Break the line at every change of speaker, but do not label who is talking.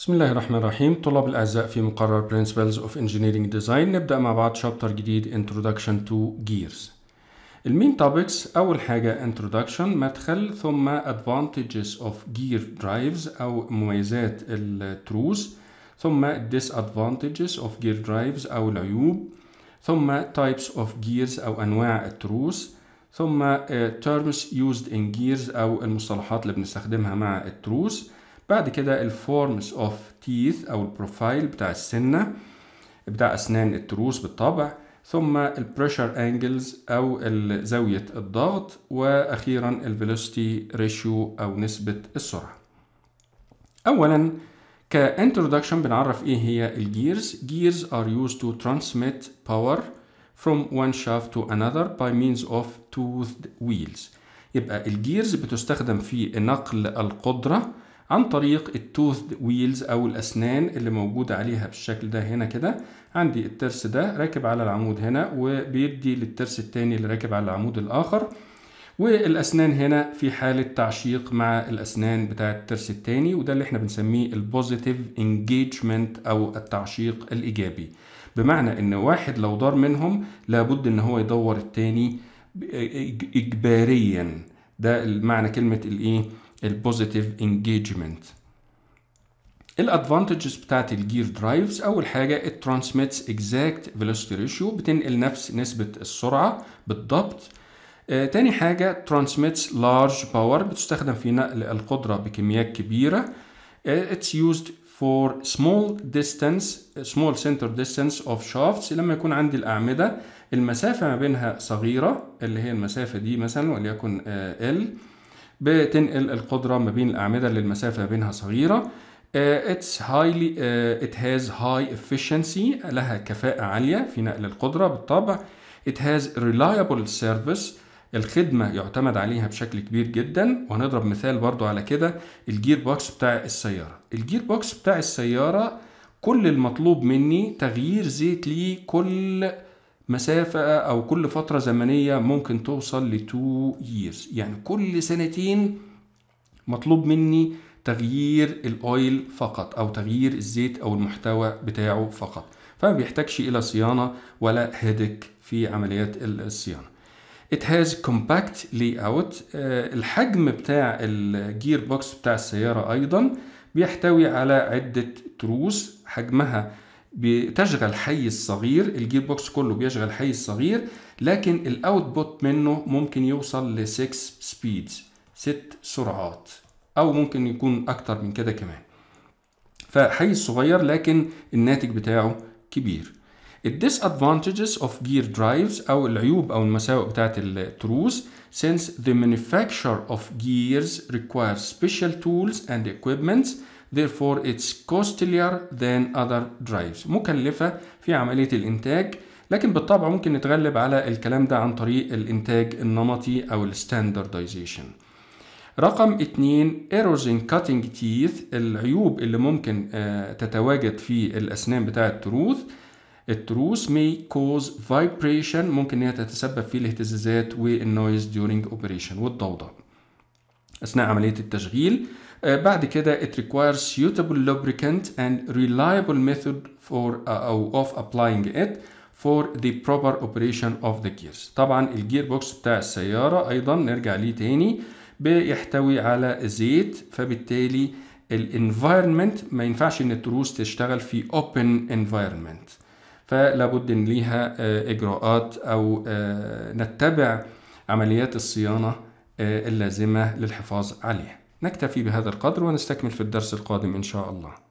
بسم الله الرحمن الرحيم طلاب الأعزاء في مقرر Principles of Engineering Design نبدأ مع بعض شابتر جديد Introduction to Gears المين topics أول حاجة Introduction مدخل ثم Advantages of Gear Drives أو مميزات التروس ثم Disadvantages of Gear Drives أو العيوب ثم Types of Gears أو أنواع التروس ثم Terms used in Gears أو المصطلحات اللي بنستخدمها مع التروس بعد كده الفورمز اوف تيث او البروفايل بتاع السنه بتاع اسنان التروس بالطبع ثم البريشر انجلز او زاويه الضغط واخيرا الفيلوسيتي ريشيو او نسبه السرعه اولا كانترودكشن بنعرف ايه هي الجيرز جيرز are used to transmit power from one shaft to another by means of toothed wheels يبقى الجيرز بتستخدم في نقل القدره عن طريق التوث ويلز او الاسنان اللي موجوده عليها بالشكل ده هنا كده عندي الترس ده راكب على العمود هنا وبيدي للترس الثاني اللي راكب على العمود الاخر والاسنان هنا في حاله تعشيق مع الاسنان بتاعه الترس الثاني وده اللي احنا بنسميه البوزيتيف انجيجمنت او التعشيق الايجابي بمعنى ان واحد لو دار منهم لابد ان هو يدور الثاني اجباريا ده معنى كلمه الايه البوزيتيف انجيجمنت الادفانتجز بتاعت الجير درايفز اول حاجه الترانسميتس اكزاكت فيلوسيتي ريشيو بتنقل نفس نسبه السرعه بالضبط آه، تاني حاجه ترانسميتس لارج باور بتستخدم في نقل القدره بكميات كبيره اتس يوزد فور سمول ديستانس سمول سنتر ديستانس اوف شافتس لما يكون عندي الأعمدة المسافة ما بينها صغيرة اللي هي المسافة دي مثلا وليكن uh, بتنقل القدرة ما بين الأعمدة اللي المسافة بينها صغيرة اتس هايلي ات هاز هاي افشنسي لها كفاءة عالية في نقل القدرة بالطبع ات هاز ريلايبل سيرفيس الخدمة يعتمد عليها بشكل كبير جدا وهنضرب مثال برضو على كده الجير بوكس بتاع السيارة الجير بوكس بتاع السيارة كل المطلوب مني تغيير زيت ليه كل مسافة أو كل فترة زمنية ممكن توصل 2 years يعني كل سنتين مطلوب مني تغيير الأويل فقط أو تغيير الزيت أو المحتوى بتاعه فقط فما بيحتاجش إلى صيانة ولا هيدك في عمليات الصيانة It has compact layout آه، الحجم بتاع الجير بوكس بتاع السيارة أيضا بيحتوي على عدة تروس حجمها بتشغل حي الصغير الجير بوكس كله بيشغل حي الصغير لكن الاوتبوت منه ممكن يوصل ل 6 سبيدز 6 سرعات او ممكن يكون اكتر من كده كمان فحي صغير لكن الناتج بتاعه كبير disadvantages of gear drives أو العيوب أو المساوئ بتاعة التروس since the manufacture of gears requires special tools and equipment therefore it's costlier than other drives مكلفة في عملية الإنتاج لكن بالطبع ممكن نتغلب على الكلام ده عن طريق الإنتاج النمطي أو الستاندردايزيشن رقم اتنين errors in cutting teeth العيوب اللي ممكن آه، تتواجد في الأسنان بتاع التروث التروس may cause vibration ممكن انها تتسبب في الاهتزازات والنويز during operation والضوضاء اثناء عمليه التشغيل Uh, بعد كده it requires suitable lubricant and reliable method for uh, of applying it for the proper operation of the gears طبعا الجير بوكس بتاع السيارة أيضا نرجع ليه تاني بيحتوي على زيت فبالتالي environment ما ينفعش ان التروس تشتغل في open environment فلابد ان ليها uh, اجراءات او uh, نتبع عمليات الصيانه اللازمه للحفاظ عليها نكتفي بهذا القدر ونستكمل في الدرس القادم إن شاء الله